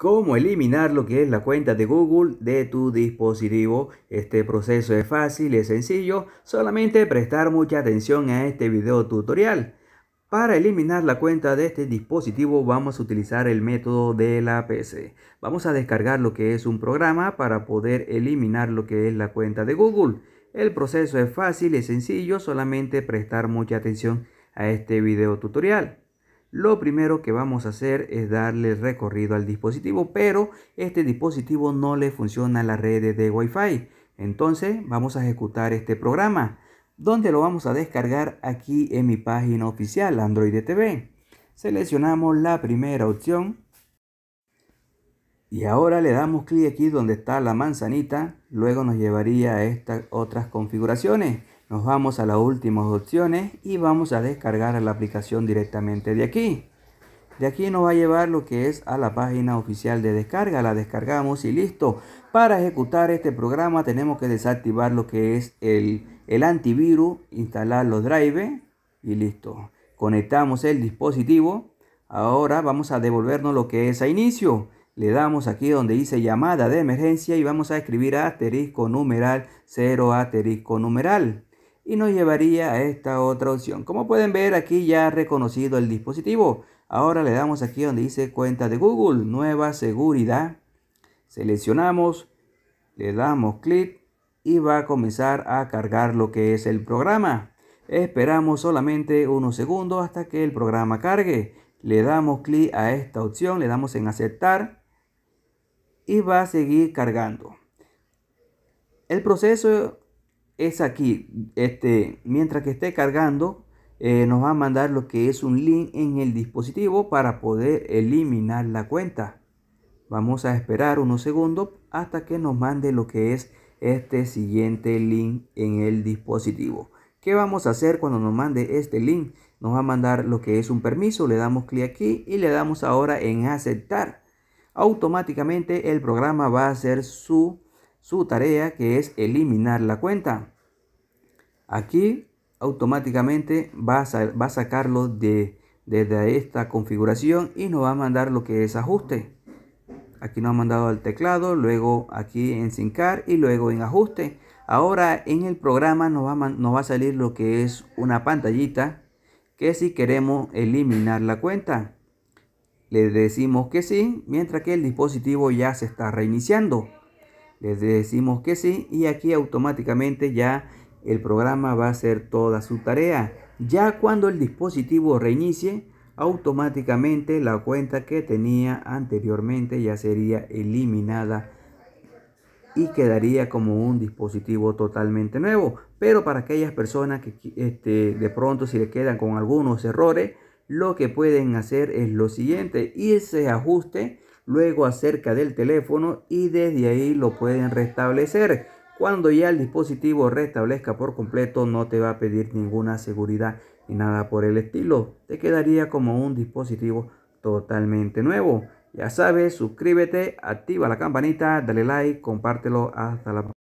cómo eliminar lo que es la cuenta de Google de tu dispositivo. Este proceso es fácil, es sencillo, solamente prestar mucha atención a este video tutorial. Para eliminar la cuenta de este dispositivo vamos a utilizar el método de la PC. Vamos a descargar lo que es un programa para poder eliminar lo que es la cuenta de Google. El proceso es fácil y sencillo, solamente prestar mucha atención a este video tutorial lo primero que vamos a hacer es darle recorrido al dispositivo, pero este dispositivo no le funciona a la redes de Wi-Fi. Entonces vamos a ejecutar este programa, donde lo vamos a descargar aquí en mi página oficial Android TV. Seleccionamos la primera opción y ahora le damos clic aquí donde está la manzanita, luego nos llevaría a estas otras configuraciones. Nos vamos a las últimas opciones y vamos a descargar la aplicación directamente de aquí. De aquí nos va a llevar lo que es a la página oficial de descarga. La descargamos y listo. Para ejecutar este programa tenemos que desactivar lo que es el, el antivirus, instalar los drivers y listo. Conectamos el dispositivo. Ahora vamos a devolvernos lo que es a inicio. Le damos aquí donde dice llamada de emergencia y vamos a escribir asterisco numeral 0 asterisco numeral y nos llevaría a esta otra opción. Como pueden ver aquí ya ha reconocido el dispositivo. Ahora le damos aquí donde dice cuenta de Google, nueva seguridad. Seleccionamos, le damos clic y va a comenzar a cargar lo que es el programa. Esperamos solamente unos segundos hasta que el programa cargue. Le damos clic a esta opción, le damos en aceptar y va a seguir cargando. El proceso es aquí. Este, mientras que esté cargando, eh, nos va a mandar lo que es un link en el dispositivo para poder eliminar la cuenta. Vamos a esperar unos segundos hasta que nos mande lo que es este siguiente link en el dispositivo. ¿Qué vamos a hacer cuando nos mande este link? Nos va a mandar lo que es un permiso, le damos clic aquí y le damos ahora en aceptar. Automáticamente el programa va a hacer su su tarea que es eliminar la cuenta. Aquí automáticamente va a, a sacarlo de, desde esta configuración y nos va a mandar lo que es ajuste. Aquí nos ha mandado al teclado, luego aquí en sincar y luego en ajuste. Ahora en el programa nos va, nos va a salir lo que es una pantallita que si queremos eliminar la cuenta. Le decimos que sí, mientras que el dispositivo ya se está reiniciando les decimos que sí y aquí automáticamente ya el programa va a hacer toda su tarea. Ya cuando el dispositivo reinicie, automáticamente la cuenta que tenía anteriormente ya sería eliminada y quedaría como un dispositivo totalmente nuevo. Pero para aquellas personas que este, de pronto si le quedan con algunos errores, lo que pueden hacer es lo siguiente, irse a ajuste luego acerca del teléfono y desde ahí lo pueden restablecer. Cuando ya el dispositivo restablezca por completo no te va a pedir ninguna seguridad ni nada por el estilo. Te quedaría como un dispositivo totalmente nuevo. Ya sabes, suscríbete, activa la campanita, dale like, compártelo hasta la próxima.